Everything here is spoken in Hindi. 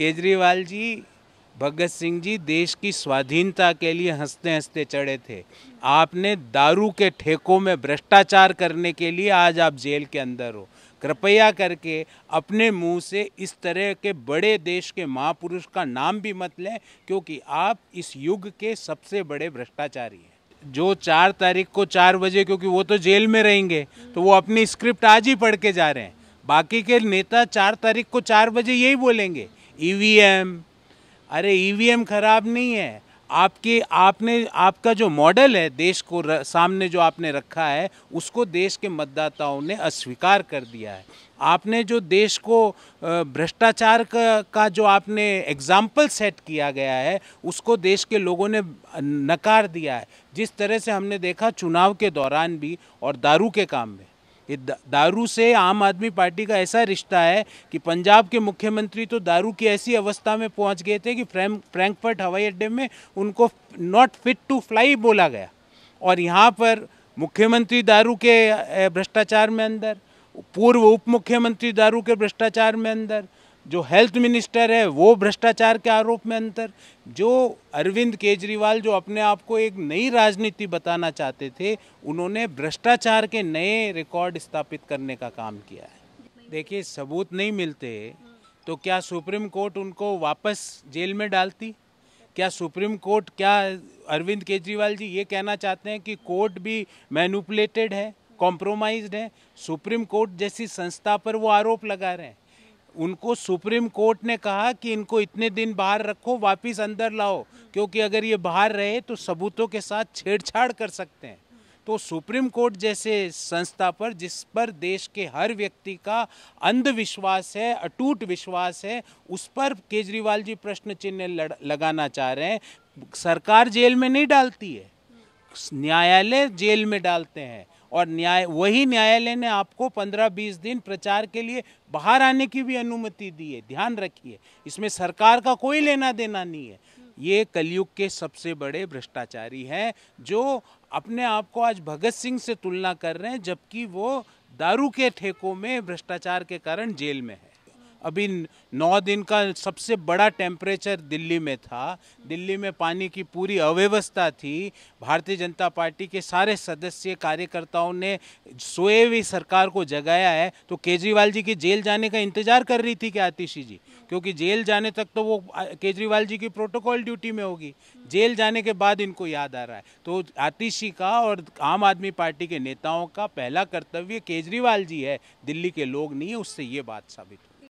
केजरीवाल जी भगत सिंह जी देश की स्वाधीनता के लिए हंसते हंसते चढ़े थे आपने दारू के ठेकों में भ्रष्टाचार करने के लिए आज आप जेल के अंदर हो कृपया करके अपने मुंह से इस तरह के बड़े देश के महापुरुष का नाम भी मत लें क्योंकि आप इस युग के सबसे बड़े भ्रष्टाचारी हैं जो चार तारीख को चार बजे क्योंकि वो तो जेल में रहेंगे तो वो अपनी स्क्रिप्ट आज ही पढ़ के जा रहे हैं बाकी के नेता चार तारीख को चार बजे यही बोलेंगे ईवीएम e अरे ईवीएम e खराब नहीं है आपके आपने आपका जो मॉडल है देश को र, सामने जो आपने रखा है उसको देश के मतदाताओं ने अस्वीकार कर दिया है आपने जो देश को भ्रष्टाचार का, का जो आपने एग्जाम्पल सेट किया गया है उसको देश के लोगों ने नकार दिया है जिस तरह से हमने देखा चुनाव के दौरान भी और दारू के काम में ये दारू से आम आदमी पार्टी का ऐसा रिश्ता है कि पंजाब के मुख्यमंत्री तो दारू की ऐसी अवस्था में पहुंच गए थे कि फ्रैंकफर्ट हवाई अड्डे में उनको नॉट फिट टू फ्लाई बोला गया और यहाँ पर मुख्यमंत्री दारू के भ्रष्टाचार में अंदर पूर्व उप मुख्यमंत्री दारू के भ्रष्टाचार में अंदर जो हेल्थ मिनिस्टर है वो भ्रष्टाचार के आरोप में अंतर जो अरविंद केजरीवाल जो अपने आप को एक नई राजनीति बताना चाहते थे उन्होंने भ्रष्टाचार के नए रिकॉर्ड स्थापित करने का काम किया है देखिए सबूत नहीं मिलते तो क्या सुप्रीम कोर्ट उनको वापस जेल में डालती क्या सुप्रीम कोर्ट क्या अरविंद केजरीवाल जी ये कहना चाहते हैं कि कोर्ट भी मैनुपलेटेड है कॉम्प्रोमाइज है सुप्रीम कोर्ट जैसी संस्था पर वो आरोप लगा रहे हैं उनको सुप्रीम कोर्ट ने कहा कि इनको इतने दिन बाहर रखो वापस अंदर लाओ क्योंकि अगर ये बाहर रहे तो सबूतों के साथ छेड़छाड़ कर सकते हैं तो सुप्रीम कोर्ट जैसे संस्था पर जिस पर देश के हर व्यक्ति का अंधविश्वास है अटूट विश्वास है उस पर केजरीवाल जी प्रश्न चिन्ह लगाना चाह रहे हैं सरकार जेल में नहीं डालती है न्यायालय जेल में डालते हैं और न्याय वही न्यायालय ने आपको 15-20 दिन प्रचार के लिए बाहर आने की भी अनुमति दी है ध्यान रखिए इसमें सरकार का कोई लेना देना नहीं है ये कलयुग के सबसे बड़े भ्रष्टाचारी हैं जो अपने आप को आज भगत सिंह से तुलना कर रहे हैं जबकि वो दारू के ठेकों में भ्रष्टाचार के कारण जेल में है अभी नौ दिन का सबसे बड़ा टेम्परेचर दिल्ली में था दिल्ली में पानी की पूरी अव्यवस्था थी भारतीय जनता पार्टी के सारे सदस्य कार्यकर्ताओं ने सोए हुई सरकार को जगाया है तो केजरीवाल जी की जेल जाने का इंतजार कर रही थी क्या आतिशी जी क्योंकि जेल जाने तक तो वो केजरीवाल जी की प्रोटोकॉल ड्यूटी में होगी जेल जाने के बाद इनको याद आ रहा है तो आतिशी का और आम आदमी पार्टी के नेताओं का पहला कर्तव्य केजरीवाल जी है दिल्ली के लोग नहीं है उससे ये बात साबित